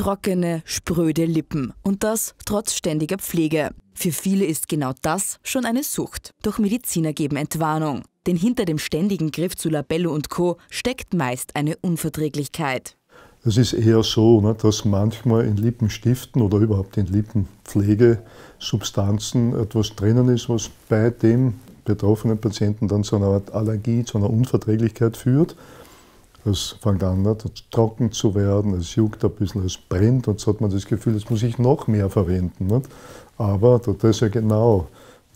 trockene, spröde Lippen und das trotz ständiger Pflege. Für viele ist genau das schon eine Sucht. Doch Mediziner geben Entwarnung. Denn hinter dem ständigen Griff zu Labello und Co. steckt meist eine Unverträglichkeit. Es ist eher so, ne, dass manchmal in Lippenstiften oder überhaupt in Lippenpflegesubstanzen etwas drinnen ist, was bei dem betroffenen Patienten dann zu einer Art Allergie, zu einer Unverträglichkeit führt. Es fängt an, nicht? trocken zu werden, es juckt ein bisschen, es brennt und so hat man das Gefühl, jetzt muss ich noch mehr verwenden. Nicht? Aber das ist ja genau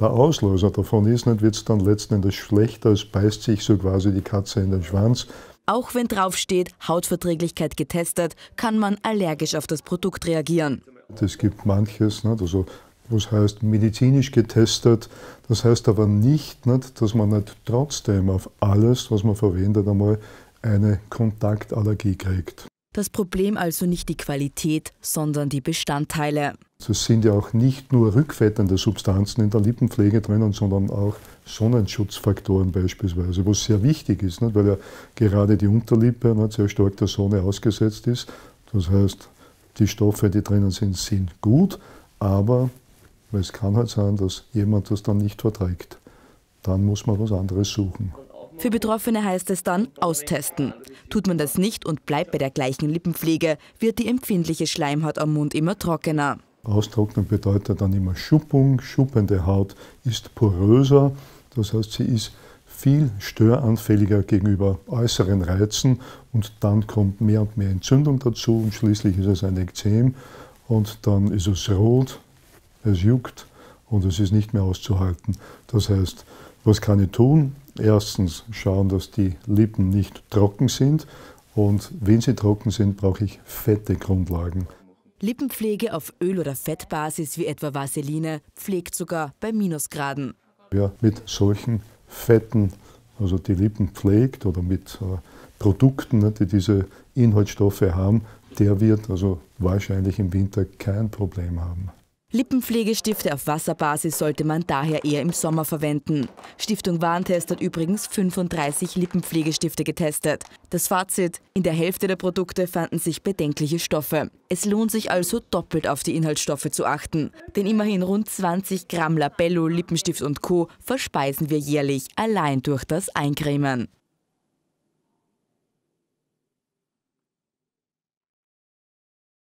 der Auslöser davon ist, nicht wird es dann letzten Endes schlechter, es beißt sich so quasi die Katze in den Schwanz. Auch wenn draufsteht, Hautverträglichkeit getestet, kann man allergisch auf das Produkt reagieren. Es gibt manches, nicht? also was heißt medizinisch getestet. Das heißt aber nicht, nicht, dass man nicht trotzdem auf alles, was man verwendet, einmal eine Kontaktallergie kriegt. Das Problem also nicht die Qualität, sondern die Bestandteile. Also es sind ja auch nicht nur rückfettende Substanzen in der Lippenpflege drinnen, sondern auch Sonnenschutzfaktoren beispielsweise, was sehr wichtig ist, nicht? weil ja gerade die Unterlippe nicht, sehr stark der Sonne ausgesetzt ist. Das heißt, die Stoffe, die drinnen sind, sind gut, aber es kann halt sein, dass jemand das dann nicht verträgt. Dann muss man was anderes suchen. Für Betroffene heißt es dann austesten. Tut man das nicht und bleibt bei der gleichen Lippenpflege, wird die empfindliche Schleimhaut am Mund immer trockener. Austrocknen bedeutet dann immer Schuppung. Schuppende Haut ist poröser, das heißt, sie ist viel störanfälliger gegenüber äußeren Reizen und dann kommt mehr und mehr Entzündung dazu und schließlich ist es ein Ekzem und dann ist es rot, es juckt und es ist nicht mehr auszuhalten. Das heißt, was kann ich tun? erstens schauen, dass die Lippen nicht trocken sind und wenn sie trocken sind, brauche ich fette Grundlagen. Lippenpflege auf Öl- oder Fettbasis wie etwa Vaseline pflegt sogar bei Minusgraden. Wer mit solchen Fetten, also die Lippen pflegt oder mit äh, Produkten, ne, die diese Inhaltsstoffe haben, der wird also wahrscheinlich im Winter kein Problem haben. Lippenpflegestifte auf Wasserbasis sollte man daher eher im Sommer verwenden. Stiftung Warentest hat übrigens 35 Lippenpflegestifte getestet. Das Fazit, in der Hälfte der Produkte fanden sich bedenkliche Stoffe. Es lohnt sich also doppelt auf die Inhaltsstoffe zu achten. Denn immerhin rund 20 Gramm Labello, Lippenstift und Co. verspeisen wir jährlich allein durch das Eincremen.